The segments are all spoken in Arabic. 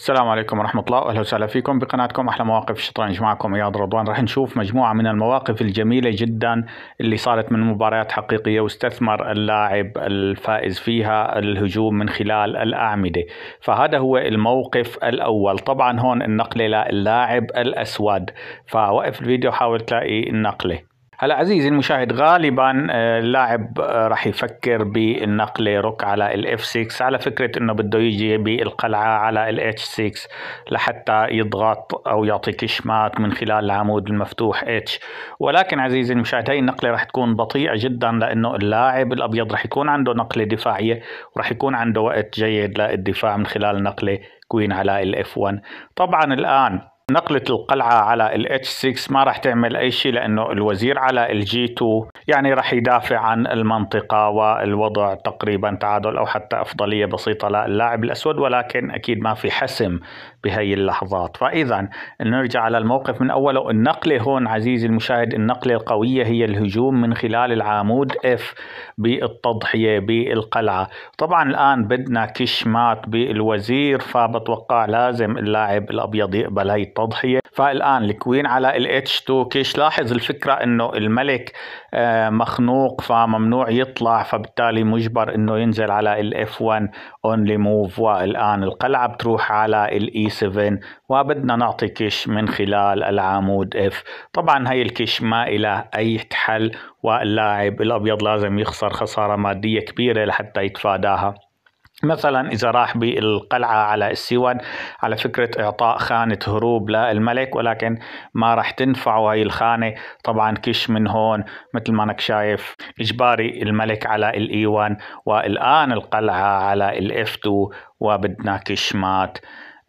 السلام عليكم ورحمة الله وأهلا وسهلا فيكم بقناتكم أحلى مواقف الشطرنج معكم إياد رضوان راح نشوف مجموعة من المواقف الجميلة جدا اللي صارت من مباريات حقيقية واستثمر اللاعب الفائز فيها الهجوم من خلال الأعمدة فهذا هو الموقف الأول طبعا هون النقلة للاعب الأسود فوقف الفيديو حاول تلاقي النقلة هلا عزيزي المشاهد غالبا آه، اللاعب آه، راح يفكر بالنقله روك على الاف 6 على فكره انه بده يجي بالقلعه على الاتش 6 لحتى يضغط او يعطي كشمات من خلال العمود المفتوح اتش ولكن عزيزي المشاهد هي النقله راح تكون بطيئه جدا لانه اللاعب الابيض راح يكون عنده نقله دفاعيه وراح يكون عنده وقت جيد للدفاع من خلال نقله كوين على الاف 1 طبعا الان نقلة القلعة على ال H6 ما راح تعمل أي شيء لأنه الوزير على ال G2 يعني راح يدافع عن المنطقة والوضع تقريبا تعادل أو حتى أفضلية بسيطة للاعب الأسود ولكن أكيد ما في حسم بهي اللحظات فإذا نرجع على الموقف من أوله النقلة هون عزيزي المشاهد النقلة القوية هي الهجوم من خلال العمود F بالتضحية بالقلعة طبعا الآن بدنا كشمات بالوزير فبتوقع لازم اللاعب الأبيض يقبل هي التضحية فالآن الكوين على الاتش 2 كيش لاحظ الفكرة أنه الملك آه، مخنوق فممنوع يطلع فبالتالي مجبر أنه ينزل على الاف 1 اونلي موف والآن القلعة بتروح على الاي 7 e وبدنا نعطي كيش من خلال العمود اف طبعا هي الكيش ما إلى أي حل واللاعب الأبيض لازم يخسر خسارة مادية كبيرة لحتى يتفاداها مثلا إذا راح بالقلعة على السيوان على فكرة إعطاء خانة هروب للملك ولكن ما راح تنفعه هاي الخانة طبعا كش من هون مثل ما أنك شايف إجباري الملك على الإيوان والآن القلعة على الإفتو وبدنا كش مات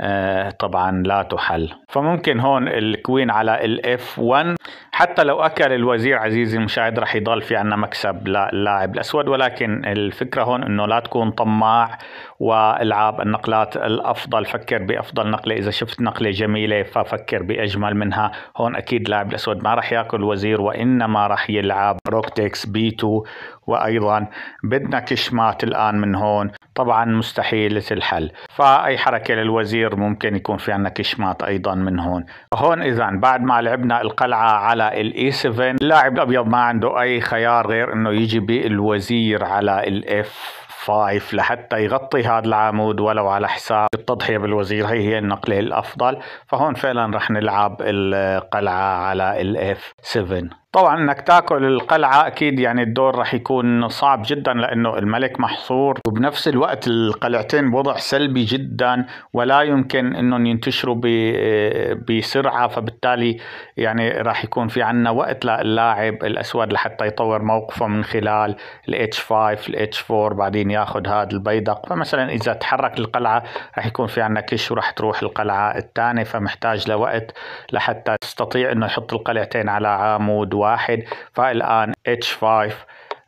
آه، طبعا لا تحل فممكن هون الكوين على الاف 1 حتى لو اكل الوزير عزيزي المشاهد رح يضل في عنا مكسب للاعب الاسود ولكن الفكره هون انه لا تكون طماع والعاب النقلات الافضل فكر بافضل نقله اذا شفت نقله جميله ففكر باجمل منها هون اكيد اللاعب الاسود ما رح ياكل وزير وانما رح يلعب روكتكس بي 2 وايضا بدنا كشمات الان من هون طبعا مستحيل الحل فأي حركة للوزير ممكن يكون في عنا كشمات أيضا من هون هون إذا بعد ما لعبنا القلعة على الإي 7 اللاعب الأبيض ما عنده أي خيار غير أنه يجي بالوزير على الإف 5 لحتى يغطي هذا العمود ولو على حساب التضحية بالوزير هي هي النقلة الأفضل فهون فعلا رح نلعب القلعة على الاف 7 طبعا انك تاكل القلعه اكيد يعني الدور راح يكون صعب جدا لانه الملك محصور وبنفس الوقت القلعتين بوضع سلبي جدا ولا يمكن انهم ينتشروا بسرعه فبالتالي يعني راح يكون في عنا وقت للاعب الاسود لحتى يطور موقفه من خلال الاتش 5 الاتش 4 بعدين ياخذ هذا البيدق فمثلا اذا تحرك القلعه راح يكون في عنا كش وراح تروح القلعه الثانيه فمحتاج لوقت لحتى تستطيع انه يحط القلعتين على عمود واحد فالآن H5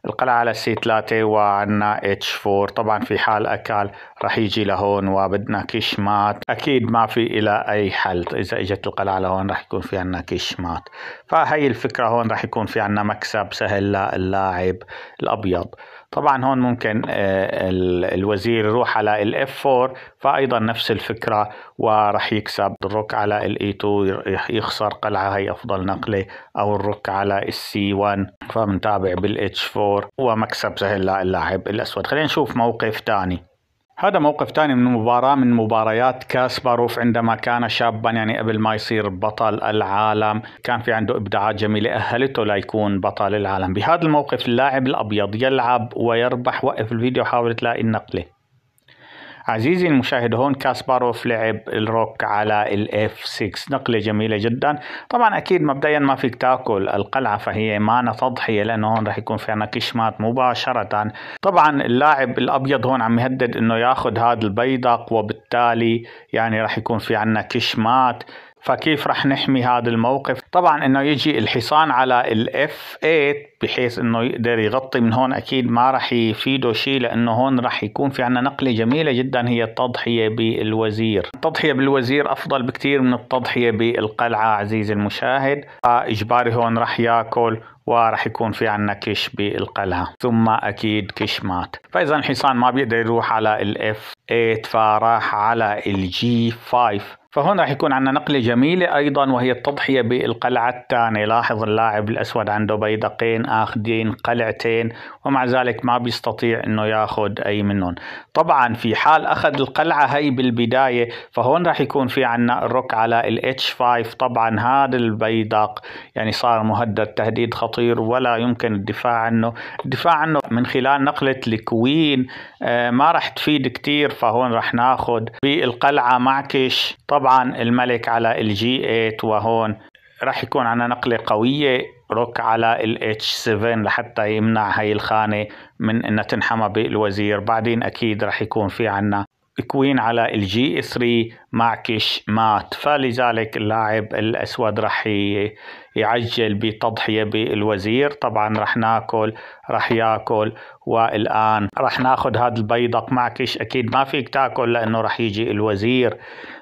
القلعة على C3 وعنا H4 طبعا في حال أكل رح يجي لهون وبدنا كشمات أكيد ما في إلى أي حل إذا إجت القلعة لهون رح يكون في عنا كشمات فهي الفكرة هون رح يكون في عندنا مكسب سهل للاعب الأبيض طبعا هون ممكن آه، الوزير يروح على الاف 4 فايضا نفس الفكره وراح يكسب الروك على الاي e 2 يخسر قلعه هي افضل نقله او الروك على السي 1 فمنتابع بالاتش 4 ومكسب سهل للاعب الاسود خلينا نشوف موقف ثاني هذا موقف ثاني من مباراة من مباريات كاسباروف عندما كان شابا يعني قبل ما يصير بطل العالم كان في عنده إبداعات جميلة أهلته ليكون بطل العالم بهذا الموقف اللاعب الأبيض يلعب ويربح وقف الفيديو حاول تلاقي النقلة عزيزي المشاهد هون كاسباروف لعب الروك على الاف 6 نقله جميله جدا طبعا اكيد مبدئيا ما فيك تاكل القلعه فهي معنا تضحيه لانه هون راح يكون في عنا كشمات مباشره طبعا اللاعب الابيض هون عم يهدد انه ياخذ هذا البيدق وبالتالي يعني راح يكون في عنا كشمات فكيف رح نحمي هذا الموقف طبعا انه يجي الحصان على الاف 8 بحيث انه يقدر يغطي من هون اكيد ما رح يفيده شيء لانه هون رح يكون في عنا نقله جميله جدا هي التضحيه بالوزير التضحيه بالوزير افضل بكثير من التضحيه بالقلعه عزيزي المشاهد اجباري هون رح ياكل وراح يكون في عنا كش بالقلعة ثم أكيد كش مات فإذا الحصان ما بيقدر يروح على الاف 8 فراح على الجي 5 فهون راح يكون عندنا نقله جميله ايضا وهي التضحيه بالقلعه الثانيه لاحظ اللاعب الاسود عنده بيدقين اخذين قلعتين ومع ذلك ما بيستطيع انه ياخذ اي منهم طبعا في حال اخذ القلعه هي بالبدايه فهون راح يكون في عندنا الرك على الاتش 5 طبعا هذا البيدق يعني صار مهدد تهديد خطير ولا يمكن الدفاع عنه الدفاع عنه من خلال نقله الكوين آه، ما راح تفيد كثير فهون راح ناخذ بالقلعه معكش طبعا طبعا الملك على الجي 8 وهون راح يكون عنا نقلة قوية روك على ال H7 لحتى يمنع هاي الخانة من انها تنحمى بالوزير بعدين اكيد راح يكون في عنا كوين على الجي 3 معكش مات فلذلك اللاعب الاسود راح يعجل بتضحيه بالوزير طبعا راح ناكل راح ياكل والان راح ناخذ هذا البيضق معكش اكيد ما فيك تاكل لانه راح يجي الوزير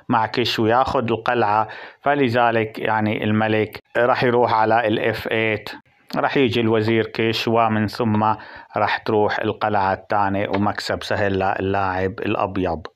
معكش وياخذ القلعه فلذلك يعني الملك راح يروح على الاف 8 راح يجي الوزير كيش ومن ثم راح تروح القلعة الثانية ومكسب سهل للاعب الأبيض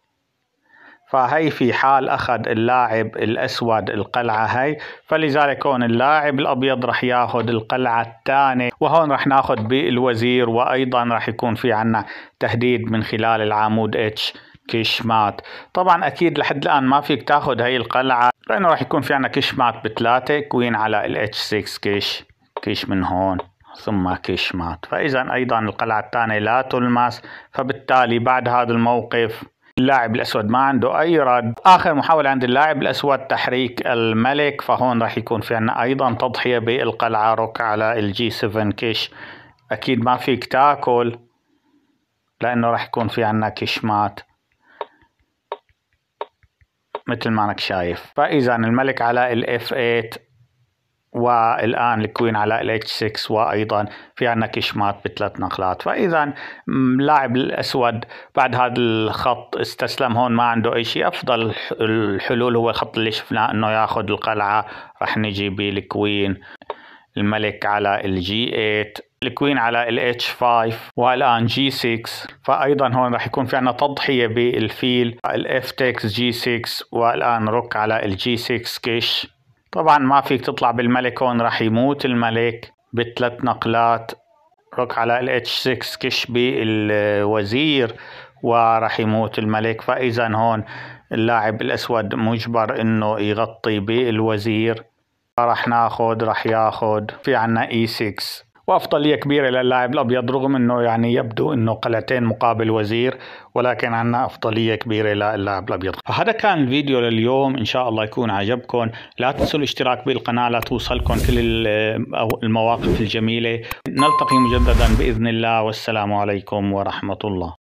فهي في حال أخذ اللاعب الأسود القلعة هي فلذلك هون اللاعب الأبيض رح ياخذ القلعة الثانية وهون رح ناخذ بالوزير وأيضا رح يكون في عنا تهديد من خلال العمود اتش كشمات طبعا أكيد لحد الآن ما فيك تاخذ هي القلعة لأنه رح يكون في عنا كشمات بثلاثة كوين على الاتش 6 كش كيش من هون ثم كيش مات فإذا أيضا القلعة الثانية لا تلمس فبالتالي بعد هذا الموقف اللاعب الأسود ما عنده أي رد آخر محاولة عند اللاعب الأسود تحريك الملك فهون راح يكون في عنا أيضا تضحية بالقلعة روك على الجي 7 كيش أكيد ما فيك تاكل لأنه راح يكون في عنا كيش مات مثل ما انك شايف فاذا الملك على الاف 8 والآن الكوين على ال H6 وأيضا في عندنا كشمات بثلاث نقلات فإذا اللاعب الأسود بعد هذا الخط استسلم هون ما عنده أي شيء أفضل الحلول هو الخط اللي شفناه أنه ياخذ القلعة رح نجي بالكوين الملك على الجي 8 الكوين على ال H5 والآن G6 فأيضا هون راح يكون في عنا تضحية بالفيل الاف تكس جي G6 والآن روك على ال G6 كش طبعا ما فيك تطلع بالملك هون راح يموت الملك بثلاث نقلات روك على ال H6 كش الوزير وراح يموت الملك فإذا هون اللاعب الأسود مجبر إنه يغطي بالوزير راح ناخد راح ياخد في عنا E6 وأفضلية كبيرة للاعب الأبيض رغم أنه يعني يبدو أنه قلعتين مقابل وزير ولكن عنا أفضلية كبيرة للاعب الأبيض فهذا كان الفيديو لليوم إن شاء الله يكون عجبكم لا تنسوا الاشتراك بالقناة لتوصلكم كل المواقف الجميلة نلتقي مجددا بإذن الله والسلام عليكم ورحمة الله